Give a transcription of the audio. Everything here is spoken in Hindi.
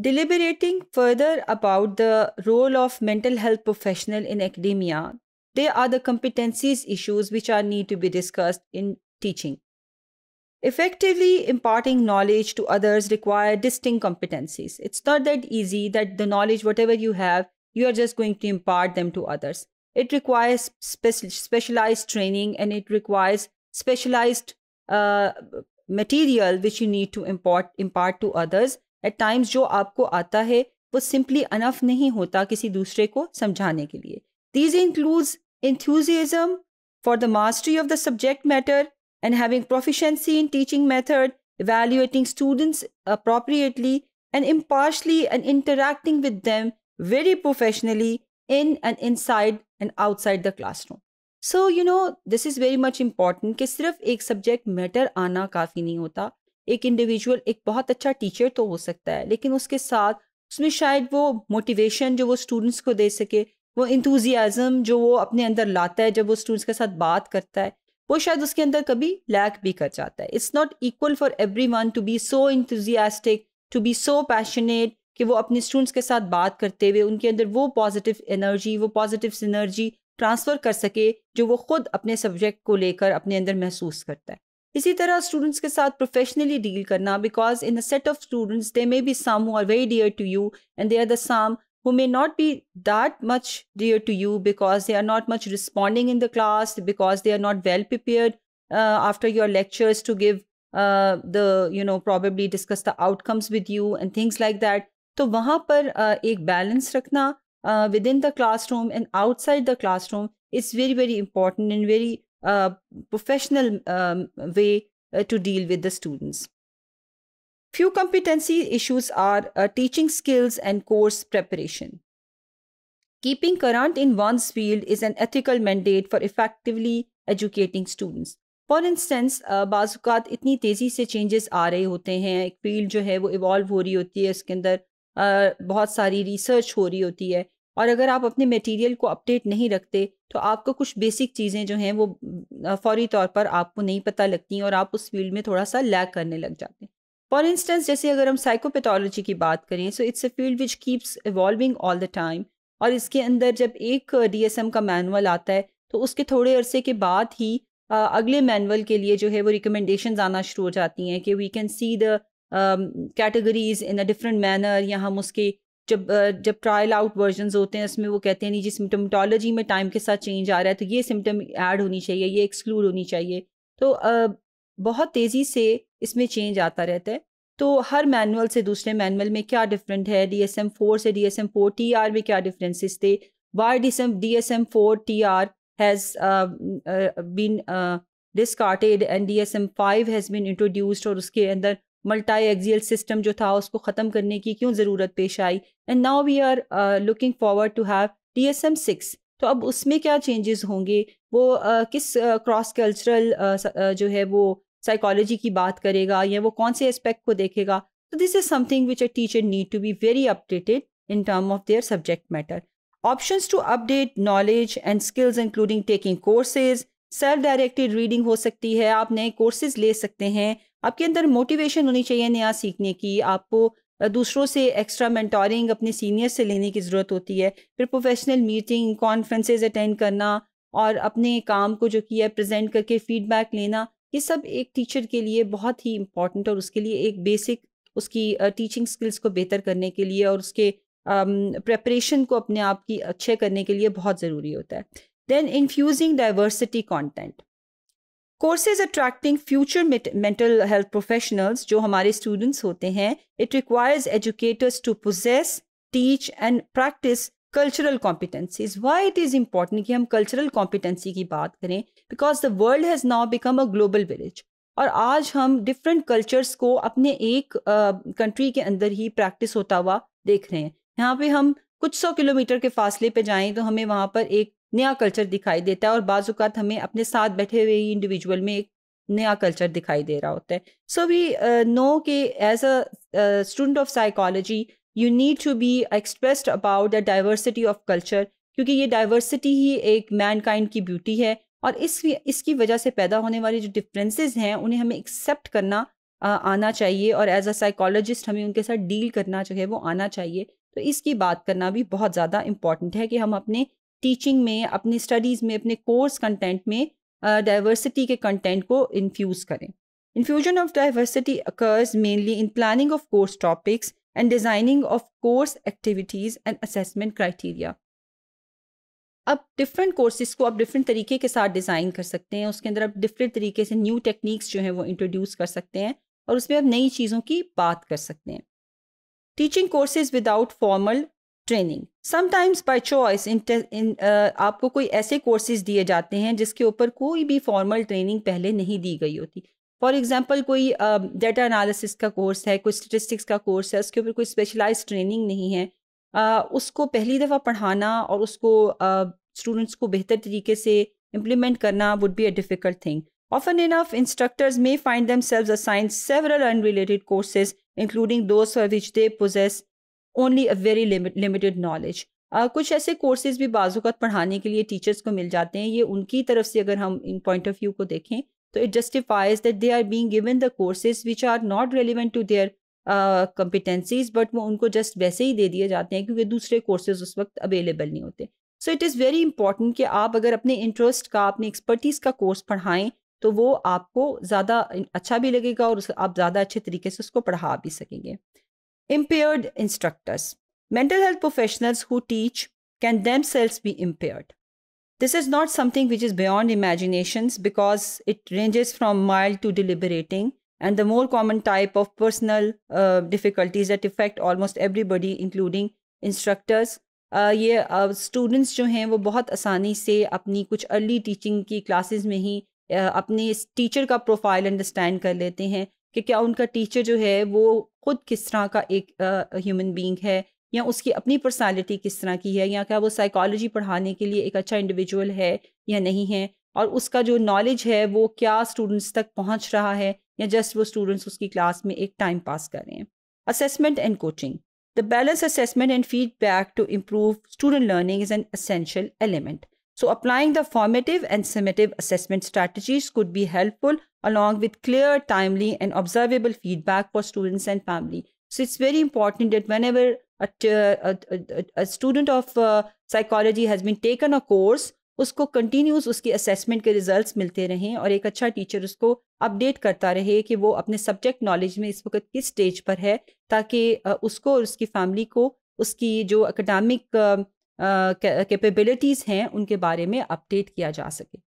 Deliberating further about the role of mental health professional in academia, there are the competencies issues which are need to be discussed in teaching. Effectively imparting knowledge to others require distinct competencies. It's not that easy that the knowledge whatever you have, you are just going to impart them to others. It requires speci specialized training and it requires specialized uh, material which you need to import, impart to others at times जो आपको आता है वो सिंपली अनफ नहीं होता किसी दूसरे को समझाने के लिए these includes enthusiasm for the mastery of the subject matter and having proficiency in teaching method evaluating students appropriately and impartially and interacting with them very professionally in and inside and outside the classroom so you know this is very much important कि सिर्फ एक सब्जेक्ट मैटर आना काफ़ी नहीं होता एक इंडिविजुअल एक बहुत अच्छा टीचर तो हो सकता है लेकिन उसके साथ उसमें शायद वो मोटिवेशन जो वो स्टूडेंट्स को दे सके वो इंथुजियाज़म जो वो अपने अंदर लाता है जब वो स्टूडेंट्स के साथ बात करता है वो शायद उसके अंदर कभी लैक भी कर जाता है it's not equal for everyone to be so enthusiastic to be so passionate कि वो अपने स्टूडेंट्स के साथ बात करते हुए उनके अंदर वो पॉजिटिव एनर्जी वो पॉजिटिव सिनर्जी ट्रांसफ़र कर सके जो वो खुद अपने सब्जेक्ट को लेकर अपने अंदर महसूस करता है इसी तरह स्टूडेंट्स के साथ प्रोफेशनली डील करना because set of students there may be some who are very dear to you, and there are the some who may not be that much dear to you because they are not much responding in the class because they are not well prepared uh, after your lectures to give uh, the you know probably discuss the outcomes with you and things like that तो वहाँ पर uh, एक balance रखना within the classroom and outside the classroom is very very important and very professional um, way uh, to deal with the students. Few competency issues are uh, teaching skills and course preparation. Keeping current in one's field is an ethical mandate for effectively educating students. For instance, बाज़ात इतनी तेज़ी से changes आ रहे होते हैं एक फील्ड जो है वो evolve हो रही होती है इसके अंदर बहुत सारी research हो रही होती है और अगर आप अपने मटेरियल को अपडेट नहीं रखते तो आपको कुछ बेसिक चीज़ें जो हैं वो फौरी तौर पर आपको नहीं पता लगती और आप उस फील्ड में थोड़ा सा लैक करने लग जाते हैं फॉर इंस्टेंस जैसे अगर हम साइकोपैथोलॉजी की बात करें so it's a field which keeps evolving all the time और इसके अंदर जब एक डीएसएम का मैनुअल आता है तो उसके थोड़े अरसे के बाद ही अगले मैनुअल के लिए जो है वो रिकमेंडेशन आना शुरू हो जाती हैं कि we can see the categories in a different manner या हम उसके जब जब ट्रायल आउट वर्जन होते हैं उसमें वो कहते हैं नहीं जी सिम्टोमोटोलॉजी में टाइम के साथ चेंज आ रहा है तो ये सिम्टम ऐड होनी चाहिए ये एक्सक्लूड होनी चाहिए तो बहुत तेज़ी से इसमें चेंज आता रहता है तो हर मैनुअल से दूसरे मैनुअल में क्या डिफरेंट है डी एस एम फोर से D S M four T R में क्या डिफरेंसेस थे why D M D S M four T R has been D S M five has been introduced और उसके अंदर मल्टाई एक्जियल सिस्टम जो था उसको ख़त्म करने की क्यों ज़रूरत पेश आई and now we are looking forward to have T S M six तो अब उसमें क्या चेंजेस होंगे वो uh, किस cross uh, cultural uh, uh, जो है वो साइकोलॉजी की बात करेगा या वो कौन से एस्पेक्ट को देखेगा तो this is something which a teacher need to be very updated in term of their subject matter option to update knowledge and skills including taking courses self directed reading हो सकती है आप नए कोर्सेज ले सकते हैं आपके अंदर मोटिवेशन होनी चाहिए नया सीखने की आपको दूसरों से एक्स्ट्रा मेंटोरिंग अपने सीनियर से लेने की ज़रूरत होती है फिर प्रोफेशनल मीटिंग कॉन्फ्रेंसेज अटेंड करना और अपने काम को जो किया प्रेजेंट करके फीडबैक लेना ये सब एक टीचर के लिए बहुत ही इम्पॉर्टेंट और उसके लिए एक बेसिक उसकी टीचिंग स्किल्स को बेहतर करने के लिए और उसके प्रेपरेशन को अपने आप की अच्छे करने के लिए बहुत ज़रूरी होता है then infusing diversity content courses attracting future mental health professionals जो हमारे स्टूडेंट्स होते हैं it requires educators to possess teach and practice cultural competencies why it is important कि हम कल्चरल कॉम्पिटेंसी की बात करें because the world has now become a global village और आज हम डिफरेंट कल्चर्स को अपने एक कंट्री uh, के अंदर ही प्रैक्टिस होता हुआ देख रहे हैं यहाँ पे हम कुछ सौ किलोमीटर के फासले पे जाएं तो हमें वहाँ पर एक नया कल्चर दिखाई देता है और बाज़ात हमें अपने साथ बैठे हुए ही इंडिविजुअल में एक नया कल्चर दिखाई दे रहा होता है सो वी नो के as a student of psychology you need to be expressed about the diversity of culture क्योंकि ये डाइवर्सिटी ही एक मैनकाइंड की ब्यूटी है और इस इसकी वजह से पैदा होने वाली जो डिफरेंसेस हैं उन्हें हमें एक्सेप्ट करना आ, uh, आना चाहिए और एज अ साइकोलॉजिस्ट हमें उनके साथ डील करना जो है वो आना चाहिए तो इसकी बात करना भी बहुत ज़्यादा इम्पॉर्टेंट है कि हम अपने टीचिंग में अपनी स्टडीज़ में अपने कोर्स कंटेंट में डाइवर्सिटी uh, के कंटेंट को इन्फ्यूज़ करें infusion of diversity occurs mainly in planning of course topics and designing of course activities and assessment criteria अब डिफरेंट कोर्सेज को आप डिफरेंट तरीके के साथ डिज़ाइन कर सकते हैं उसके अंदर आप डिफरेंट तरीके से न्यू टेक्निक्स जो हैं वो इंट्रोड्यूस कर सकते हैं और उसमें आप नई चीज़ों की बात कर सकते हैं teaching courses without formal training sometimes by choice in आपको कोई ऐसे कोर्सेज दिए जाते हैं जिसके ऊपर कोई भी फॉर्मल ट्रेनिंग पहले नहीं दी गई होती फॉर एग्जाम्पल कोई डेटा uh, एनालिसिस का कोर्स है कोई स्टेटिस्टिक्स का कोर्स है उसके ऊपर कोई स्पेशलाइज ट्रेनिंग नहीं है uh, उसको पहली दफ़ा पढ़ाना और उसको स्टूडेंट्स uh, को बेहतर तरीके से इम्प्लीमेंट करना would be a difficult thing Often instructors may find themselves assign several unrelated courses including those for which they possess only a very limited knowledge कुछ ऐसे कोर्सेज भी बाजूकत पढ़ाने के लिए टीचर्स को मिल जाते हैं ये उनकी तरफ से अगर हम इन पॉइंट ऑफ व्यू को देखें तो it justifies that they are being given the courses which are not relevant to their competencies but वो उनको जस्ट वैसे ही दे दिए जाते हैं क्योंकि दूसरे कोर्सेज उस वक्त अवेलेबल नहीं होते so it is very important कि आप अगर अपने इंटरेस्ट का अपने एक्सपर्टीज़ का कोर्स पढ़ाएं तो वो आपको ज़्यादा अच्छा भी लगेगा और आप ज़्यादा अच्छे तरीके से उसको पढ़ा भी सकेंगे Impaired instructors. Mental health professionals who teach can themselves be impaired. This is not something which is beyond imaginations because it ranges from mild to deliberating, and the more common type of personal uh, difficulties that affect almost everybody, including instructors. ये स्टूडेंट्स जो हैं वो बहुत आसानी से अपनी कुछ अर्ली टीचिंग की क्लासेस में ही अपने टीचर का प्रोफाइल अंडरस्टैंड कर लेते हैं कि क्या उनका टीचर जो है वो खुद किस तरह का एक ह्यूमन बींग है या उसकी अपनी पर्सनालिटी किस तरह की है या क्या वो साइकोलॉजी पढ़ाने के लिए एक अच्छा इंडिविजुअल है या नहीं है और उसका जो नॉलेज है वो क्या स्टूडेंट्स तक पहुंच रहा है या जस्ट वो स्टूडेंट्स उसकी क्लास में एक टाइम पास कर रहे हैं assessment and coaching the balance assessment and feedback to improve student learning is an essential element So applying the formative and summative assessment strategies could be helpful along with clear, timely and observable feedback for students and family. So it's very important that whenever a, a, a, a student of uh, psychology has been taken a course, उसको कंटिन्यूस उसके असेसमेंट के रिजल्ट्स मिलते रहें और एक अच्छा टीचर उसको अपडेट करता रहे कि वो अपने सब्जेक्ट नॉलेज में इस वक्त किस स्टेज पर है ताकि उसको और उसकी फैमिली को उसकी जो एकेडमिक कैपेबिलिटीज़ हैं उनके बारे में अपडेट किया जा सके